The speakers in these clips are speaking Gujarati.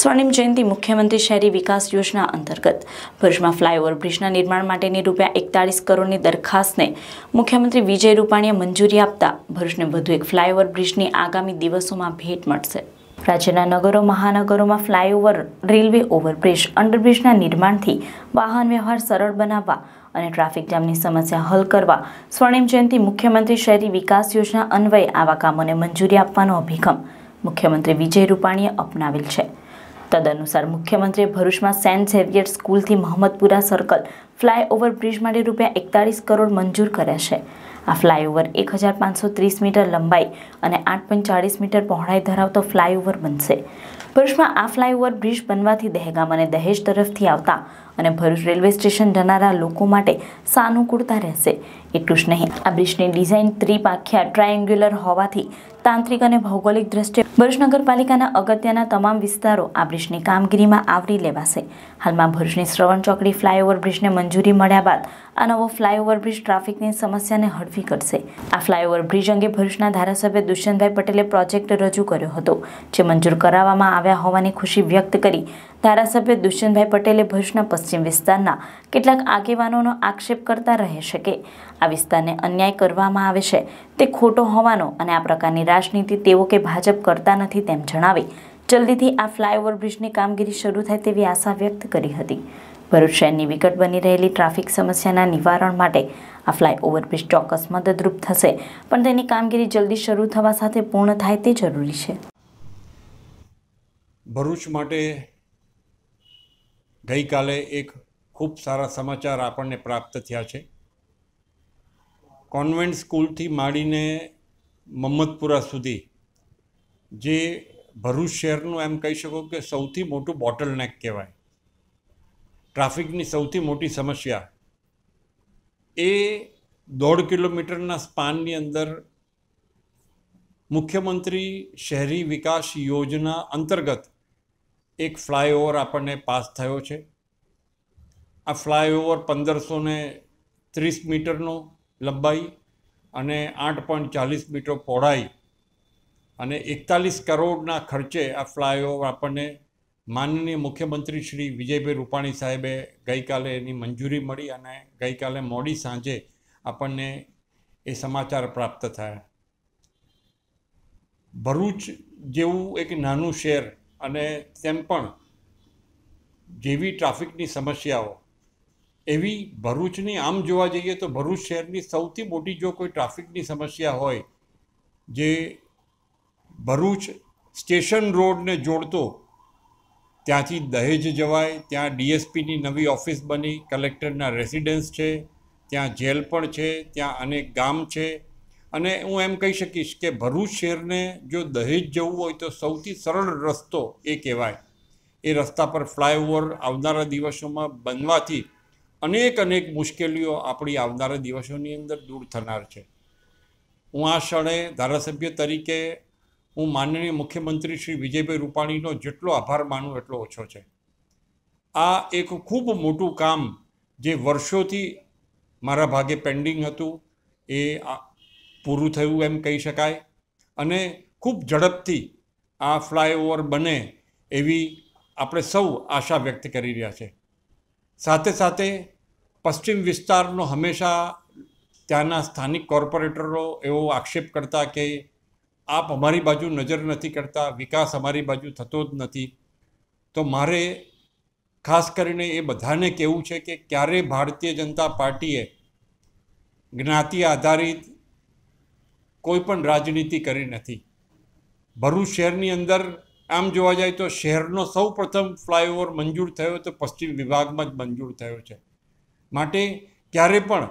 સ્વર્ણિમ જયંતિ મુખ્યમંત્રી શહેરી વિકાસ યોજના અંતર્ગત ભુજમાં ફ્લાયઓવર બ્રિજના નિર્માણ માટેની રૂપિયા એકતાળીસ કરોડની દરખાસ્તને મુખ્યમંત્રી વિજય રૂપાણીએ મંજૂરી આપતા ભુજને વધુ એક ફ્લાયઓવર બ્રિજની આગામી દિવસોમાં ભેટ મળશે રાજ્યના નગરો મહાનગરોમાં ફ્લાયઓવર રેલવે ઓવરબ્રિજ અંડરબ્રિજના નિર્માણથી વાહન વ્યવહાર સરળ બનાવવા અને ટ્રાફિક જામની સમસ્યા હલ કરવા સ્વર્ણિમ જયંતિ મુખ્યમંત્રી શહેરી વિકાસ યોજના અન્વયે આવા કામોને મંજૂરી આપવાનો અભિગમ મુખ્યમંત્રી વિજય રૂપાણીએ અપનાવેલ છે તદનુસાર મુખ્યમંત્રીએ ભરૂચમાં સેન્ટ ઝેવિયર સ્કૂલથી મહમ્મદપુરા સર્કલ ફ્લાયઓવર બ્રિજ માટે રૂપિયા એકતાળીસ કરોડ મંજૂર કર્યા છે આ ફ્લાયઓવર એક હજાર પાંચસો ત્રીસ મીટર લંબાઈ અને આઠ પોઈન્ટ ચાળીસ મીટર પહોળાઈ ધરાવતો ફ્લાયઓવર બનશે ભરૂચમાં આ ફ્લાયઓવર બ્રિજ બનવાથી દહેગામ અને દહેજ તરફથી આવતા અને ભરૂચ રેલવે સ્ટેશન જનારા લોકો માટે સાનુકૂળતા રહેશે એટલું જ નહીં આ બ્રિજની ડિઝાઇન ત્રિપાખ્યા ટ્રાયેંગ્યુલર હોવાથી તાંત્રિક અને ભૌગોલિક દ્રષ્ટિએ ભરૂચ નગરપાલિકાના અગત્યના તમામ વિસ્તારો આ બ્રિજની કામગીરીમાં આવરી લેવાશે હાલમાં ભરૂચની શ્રવણ ચોકડી ફ્લાયઓવર બ્રિજને મંજૂરી મળ્યા બાદ આ નવો ફ્લાયઓવર બ્રિજ ટ્રાફિકની સમસ્યાને હળવી કરશે આ ફ્લાયઓવર બ્રિજ અંગે ભરૂચના ધારાસભ્ય દુષ્યંતભાઈ પટેલે પ્રોજેક્ટ રજૂ કર્યો હતો જે મંજૂર કરાવવામાં આવ્યા હોવાની ખુશી વ્યક્ત કરી ધારાસભ્ય દુષ્યંતભાઈ પટેલે ભરૂચના પશ્ચિમ વિસ્તારના કેટલાક આગેવાનોનો આક્ષેપ કરતા રહી શકે આ વિસ્તારને અન્યાય કરવામાં આવે છે તે ખોટો હોવાનો અને આ પ્રકારની રાજનીતિ તેઓ કે ભાજપ કરતા નથી તેમ જણાવી જલ્દીથી આ ફ્લાયઓવર બ્રિજની કામગીરી શરૂ થાય તેવી આશા વ્યક્ત કરી હતી ભરૂચ શહેરની વિકટ બની રહેલી ટ્રાફિક સમસ્યાના નિવારણ માટે આ ફ્લાયઓવરબ્રિજ ચોક્કસ મદદરૂપ થશે પણ તેની કામગીરી જલ્દી શરૂ થવા સાથે પૂર્ણ થાય તે જરૂરી છે ભરૂચ માટે ગઈકાલે એક ખૂબ સારા સમાચાર આપણને પ્રાપ્ત થયા છે કોન્વેન્ટ સ્કૂલથી માંડીને મમ્મદપુરા સુધી જે ભરૂચ શહેરનું એમ કહી શકો કે સૌથી મોટું બોટલનેક કહેવાય ટ્રાફિકની સૌથી મોટી સમસ્યા એ દોઢ કિલોમીટરના સ્પાનની અંદર મુખ્યમંત્રી શહેરી વિકાસ યોજના અંતર્ગત એક ફ્લાયઓવર આપણને પાસ થયો છે આ ફ્લાયઓવર પંદરસો ને ત્રીસ મીટરનો લંબાઈ અને આઠ પોઈન્ટ ચાલીસ મીટર પહોળાઈ અને એકતાલીસ કરોડના ખર્ચે આ ફ્લાયઓવર આપણને માનનીય મુખ્યમંત્રી શ્રી વિજયભાઈ રૂપાણી સાહેબે ગઈકાલે એની મંજૂરી મળી અને ગઈકાલે મોડી સાંજે આપણને એ સમાચાર પ્રાપ્ત થયા ભરૂચ જેવું એક નાનું શહેર અને તેમ પણ જેવી ટ્રાફિકની સમસ્યાઓ એવી ભરૂચની આમ જોવા જઈએ તો ભરૂચ શહેરની સૌથી મોટી જો કોઈ ટ્રાફિકની સમસ્યા હોય જે ભરૂચ સ્ટેશન રોડને જોડતો ત્યાંથી દહેજ જવાય ત્યાં ડીએસપીની નવી ઓફિસ બની કલેક્ટરના રેસિડેન્સ છે ત્યાં જેલ પણ છે ત્યાં અનેક ગામ છે અને હું એમ કહી શકીશ કે ભરૂચ શહેરને જો દહેજ જવું હોય તો સૌથી સરળ રસ્તો એ કહેવાય એ રસ્તા પર ફ્લાયઓવર આવનારા દિવસોમાં બનવાથી અનેક અનેક મુશ્કેલીઓ આપણી આવનારા દિવસોની અંદર દૂર થનાર છે હું આ ક્ષણે ધારાસભ્ય તરીકે હું માનનીય મુખ્યમંત્રી શ્રી વિજયભાઈ રૂપાણીનો જેટલો આભાર માનું એટલો ઓછો છે આ એક ખૂબ મોટું કામ જે વર્ષોથી મારા ભાગે પેન્ડિંગ હતું એ પૂરું થયું એમ કહી શકાય અને ખૂબ ઝડપથી આ ફ્લાયઓવર બને એવી આપણે સૌ આશા વ્યક્ત કરી રહ્યા છે સાથે સાથે પશ્ચિમ વિસ્તારનો હંમેશા ત્યાંના સ્થાનિક કોર્પોરેટરો એવો આક્ષેપ કરતા કે આપ અમારી બાજુ નજર નથી કરતા વિકાસ અમારી બાજુ થતો જ નથી તો મારે ખાસ કરીને એ બધાને કહેવું છે કે ક્યારે ભારતીય જનતા પાર્ટીએ જ્ઞાતિ આધારિત કોઈ પણ રાજનીતિ કરી નથી ભરૂચ શહેરની અંદર આમ જોવા જાય તો શહેરનો સૌ પ્રથમ ફ્લાયઓવર મંજૂર થયો તો પશ્ચિમ વિભાગમાં જ મંજૂર થયો છે માટે ક્યારે પણ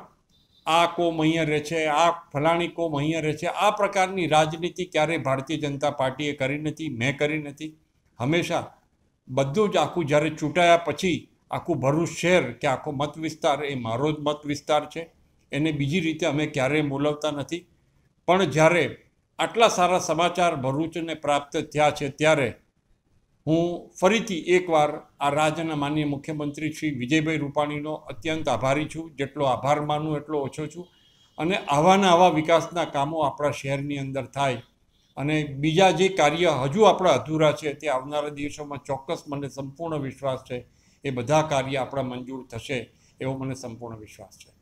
આ કોમ અહીંયા રહે છે આ ફલાણી કોમ અહીંયા રહે છે આ પ્રકારની રાજનીતિ ક્યારેય ભારતીય જનતા પાર્ટીએ કરી નથી મેં કરી નથી હંમેશા બધું જ આખું જ્યારે ચૂંટાયા પછી આખું ભરૂચ શહેર કે આખો મત વિસ્તાર એ મારો જ મત વિસ્તાર છે એને બીજી રીતે અમે ક્યારેય મોલવતા નથી પણ જ્યારે આટલા સારા સમાચાર ભરૂચને પ્રાપ્ત થયા છે ત્યારે હું ફરીથી એકવાર આ રાજ્યના માનનીય મુખ્યમંત્રી શ્રી વિજયભાઈ રૂપાણીનો અત્યંત આભારી છું જેટલો આભાર માનું એટલો ઓછો છું અને આવાના આવા વિકાસના કામો આપણા શહેરની અંદર થાય અને બીજા જે કાર્ય હજુ આપણા અધૂરા છે તે આવનારા દિવસોમાં ચોક્કસ મને સંપૂર્ણ વિશ્વાસ છે એ બધા કાર્ય આપણા મંજૂર થશે એવો મને સંપૂર્ણ વિશ્વાસ છે